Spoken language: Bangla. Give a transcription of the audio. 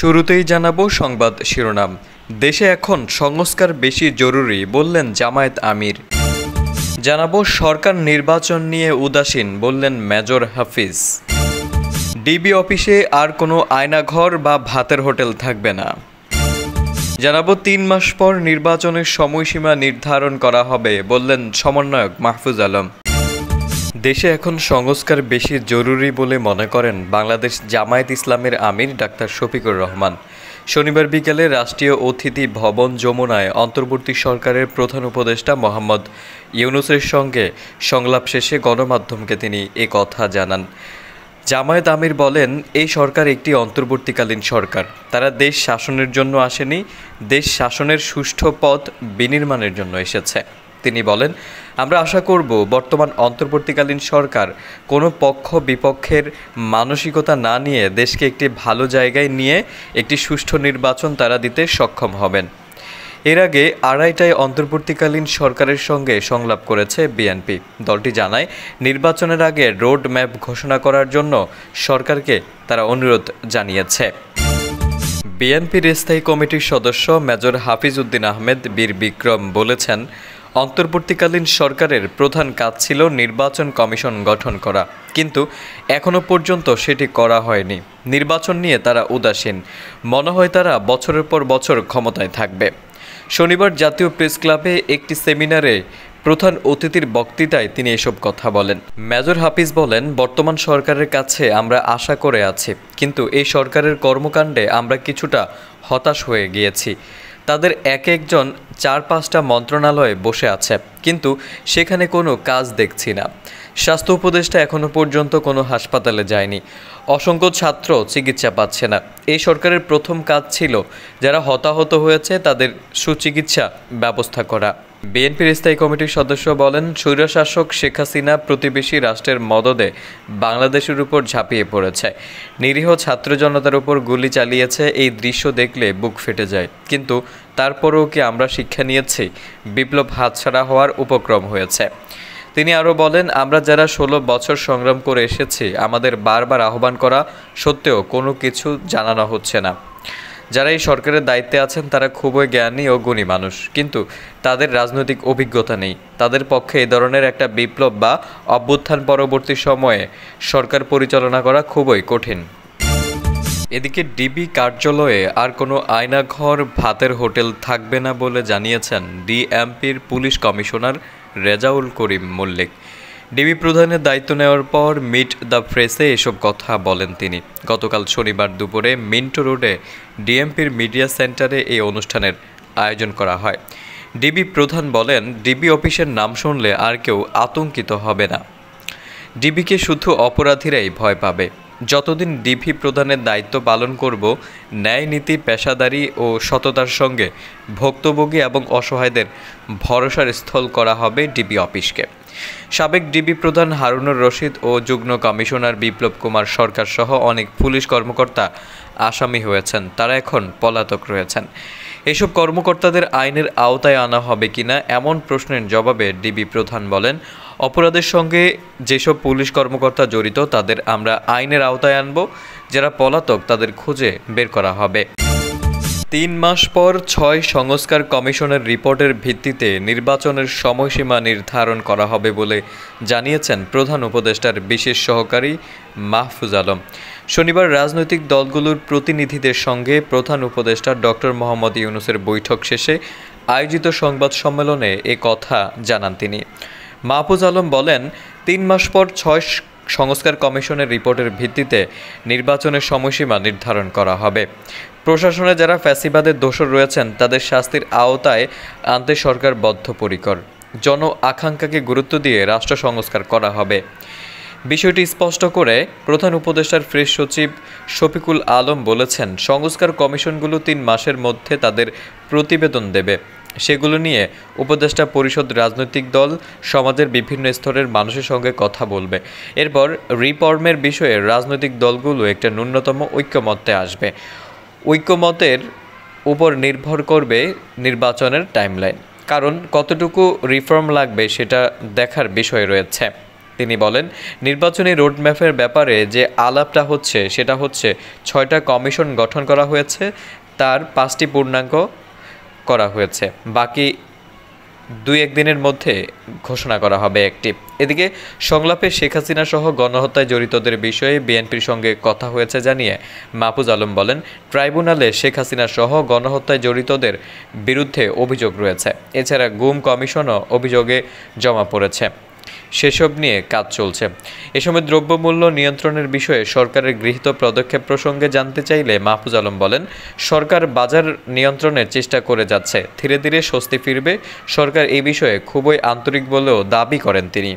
শুরুতেই জানাবো সংবাদ শিরোনাম দেশে এখন সংস্কার বেশি জরুরি বললেন জামায়াত আমির জানাবো সরকার নির্বাচন নিয়ে উদাসীন বললেন মেজর হাফিজ ডিবি অফিসে আর কোনো আয়নাঘর বা ভাতের হোটেল থাকবে না জানাবো তিন মাস পর নির্বাচনের সময়সীমা নির্ধারণ করা হবে বললেন সমন্বয়ক মাহফুজ আলম দেশে এখন সংস্কার বেশি জরুরি বলে মনে করেন বাংলাদেশ জামায়াত ইসলামের আমির ডাক্তার শফিকুর রহমান শনিবার বিকেলে রাষ্ট্রীয় অতিথি ভবন যমুনায় অন্তর্বর্তী সরকারের প্রধান উপদেষ্টা মোহাম্মদ ইউনুসের সঙ্গে সংলাপ শেষে গণমাধ্যমকে তিনি এ কথা জানান জামায়াত আমির বলেন এই সরকার একটি অন্তর্বর্তীকালীন সরকার তারা দেশ শাসনের জন্য আসেনি দেশ শাসনের সুষ্ঠু পথ বিনির্মাণের জন্য এসেছে তিনি বলেন আমরা আশা করব বর্তমান অন্তর্বর্তীকালীন সরকার কোনো পক্ষ বিপক্ষের মানসিকতা না নিয়ে দেশকে একটি ভালো জায়গায় নিয়ে একটি সুষ্ঠু নির্বাচন তারা দিতে সক্ষম হবেন এর আগে আড়াইটায় অন্তর্বর্তীকালীন সরকারের সঙ্গে সংলাপ করেছে বিএনপি দলটি জানায় নির্বাচনের আগে রোড ম্যাপ ঘোষণা করার জন্য সরকারকে তারা অনুরোধ জানিয়েছে বিএনপির স্থায়ী কমিটির সদস্য মেজর হাফিজ উদ্দিন আহমেদ বীর বিক্রম বলেছেন অন্তর্বর্তীকালীন সরকারের প্রধান কাজ ছিল নির্বাচন কমিশন গঠন করা কিন্তু এখনও পর্যন্ত সেটি করা হয়নি নির্বাচন নিয়ে তারা উদাসীন মনে হয় তারা বছরের পর বছর ক্ষমতায় থাকবে শনিবার জাতীয় প্রেস ক্লাবে একটি সেমিনারে প্রধান অতিথির বক্তৃতায় তিনি এসব কথা বলেন মেজর হাফিজ বলেন বর্তমান সরকারের কাছে আমরা আশা করে আছি কিন্তু এই সরকারের কর্মকাণ্ডে আমরা কিছুটা হতাশ হয়ে গিয়েছি তাদের এক একজন চার পাঁচটা মন্ত্রণালয়ে বসে আছে কিন্তু সেখানে কোনো কাজ দেখছি না স্বাস্থ্য উপদেষ্টা এখনও পর্যন্ত কোনো হাসপাতালে যায়নি অসংখ্য ছাত্র চিকিৎসা পাচ্ছে না এই সরকারের প্রথম কাজ ছিল যারা হতাহত হয়েছে তাদের সুচিকিৎসা ব্যবস্থা করা বিএনপির স্থায়ী কমিটির সদস্য বলেন স্বৈরশাসক শেখ হাসিনা প্রতিবেশী রাষ্ট্রের মদদে বাংলাদেশের উপর ঝাঁপিয়ে পড়েছে নিরীহ ছাত্র জনতার উপর গুলি চালিয়েছে এই দৃশ্য দেখলে বুক ফেটে যায় কিন্তু তারপরেও কি আমরা শিক্ষা নিয়েছি বিপ্লব হাতছাড়া হওয়ার উপক্রম হয়েছে তিনি আরও বলেন আমরা যারা ষোলো বছর সংগ্রাম করে এসেছি আমাদের বারবার আহ্বান করা সত্ত্বেও কোনো কিছু জানানো হচ্ছে না যারা এই সরকারের দায়িত্বে আছেন তারা খুবই জ্ঞানী ও গুণী মানুষ কিন্তু তাদের রাজনৈতিক অভিজ্ঞতা নেই তাদের পক্ষে এই ধরনের একটা বিপ্লব বা অভ্যুত্থান পরবর্তী সময়ে সরকার পরিচালনা করা খুবই কঠিন এদিকে ডিবি কার্যালয়ে আর কোনো আয়নাঘর ভাতের হোটেল থাকবে না বলে জানিয়েছেন ডিএমপির police commissioner Rezaul Karim Mallick DB প্রধানের দায়িত্ব নেওয়ার পর মিট দ্য প্রেসে এসব কথা বলেন তিনি গতকাল শনিবার দুপুরে মিন্টো রোডে ডিএমপির মিডিয়া সেন্টারে এই অনুষ্ঠানের আয়োজন করা হয় ডিবি প্রধান বলেন ডিবি অফিসের নাম শুনলে আর কেউ আতঙ্কিত হবে না ডিবিকে শুধু অপরাধীরাই ভয় পাবে যতদিন ডিভি প্রধানের দায়িত্ব পালন করব ন্যায় নীতি পেশাদারি ও সততার সঙ্গে ভক্তভোগী এবং অসহায়দের ভরসার স্থল করা হবে ডিবি অফিসকে সাবেক ডিবি প্রধান হারুনুর রশিদ ও যুগ্ম কমিশনার বিপ্লব কুমার সরকার সহ অনেক পুলিশ কর্মকর্তা আসামি হয়েছেন তারা এখন পলাতক রয়েছেন এসব কর্মকর্তাদের আইনের আওতায় আনা হবে কিনা এমন প্রশ্নের জবাবে ডিবি প্রধান বলেন অপরাধের সঙ্গে যেসব পুলিশ কর্মকর্তা জড়িত তাদের আমরা আইনের আওতায় আনব যারা পলাতক তাদের খুঁজে বের করা হবে তিন মাস পর ছয় সংস্কার কমিশনের রিপোর্টের ভিত্তিতে নির্বাচনের সময়সীমা নির্ধারণ করা হবে বলে জানিয়েছেন প্রধান উপদেষ্টার বিশেষ সহকারী মাহফুজ আলম শনিবার রাজনৈতিক দলগুলোর প্রতিনিধিদের সঙ্গে প্রধান উপদেষ্টা ডক্টর মোহাম্মদ ইউনুসের বৈঠক শেষে আয়োজিত সংবাদ সম্মেলনে এ কথা জানান তিনি মাহফুজ আলম বলেন তিন মাস পর ছয় সংস্কার কমিশনের রিপোর্টের ভিত্তিতে নির্বাচনের সময়সীমা নির্ধারণ করা হবে প্রশাসনে যারা ফ্যাসিবাদের দোষর রয়েছেন তাদের শাস্তির আওতায় আনতে সরকার বদ্ধপরিকর জন আকাঙ্ক্ষাকে গুরুত্ব দিয়ে রাষ্ট্র সংস্কার করা হবে বিষয়টি স্পষ্ট করে প্রধান উপদেষ্টার ফ্রেশ সচিব শফিকুল আলম বলেছেন সংস্কার কমিশনগুলো তিন মাসের মধ্যে তাদের প্রতিবেদন দেবে সেগুলো নিয়ে উপদেষ্টা পরিষদ রাজনৈতিক দল সমাজের বিভিন্ন স্তরের মানুষের সঙ্গে কথা বলবে এরপর রিফর্মের বিষয়ে রাজনৈতিক দলগুলো একটা ন্যূনতম ঐক্যমত্যে আসবে ঐক্যমতের উপর নির্ভর করবে নির্বাচনের টাইমলাইন কারণ কতটুকু রিফর্ম লাগবে সেটা দেখার বিষয় রয়েছে তিনি বলেন নির্বাচনী রোডম্যাপের ব্যাপারে যে আলাপটা হচ্ছে সেটা হচ্ছে ছয়টা কমিশন গঠন করা হয়েছে তার পাঁচটি পূর্ণাঙ্গ করা হয়েছে বাকি দুই একদিনের মধ্যে ঘোষণা করা হবে একটি এদিকে সংলাপে শেখ হাসিনা সহ গণহত্যায় জড়িতদের বিষয়ে বিএনপির সঙ্গে কথা হয়েছে জানিয়ে মাহফুজ আলম বলেন ট্রাইব্যুনালে শেখ হাসিনা সহ গণহত্যায় জড়িতদের বিরুদ্ধে অভিযোগ রয়েছে এছাড়া গুম কমিশনও অভিযোগে জমা পড়েছে সেসব নিয়ে কাজ চলছে এ সময় দ্রব্যমূল্য নিয়ন্ত্রণের বিষয়ে সরকারের গৃহীত পদক্ষেপ প্রসঙ্গে জানতে চাইলে মাহফুজ আলম বলেন সরকার বাজার নিয়ন্ত্রণের চেষ্টা করে যাচ্ছে ধীরে ধীরে স্বস্তি ফিরবে সরকার এই বিষয়ে খুবই আন্তরিক বলেও দাবি করেন তিনি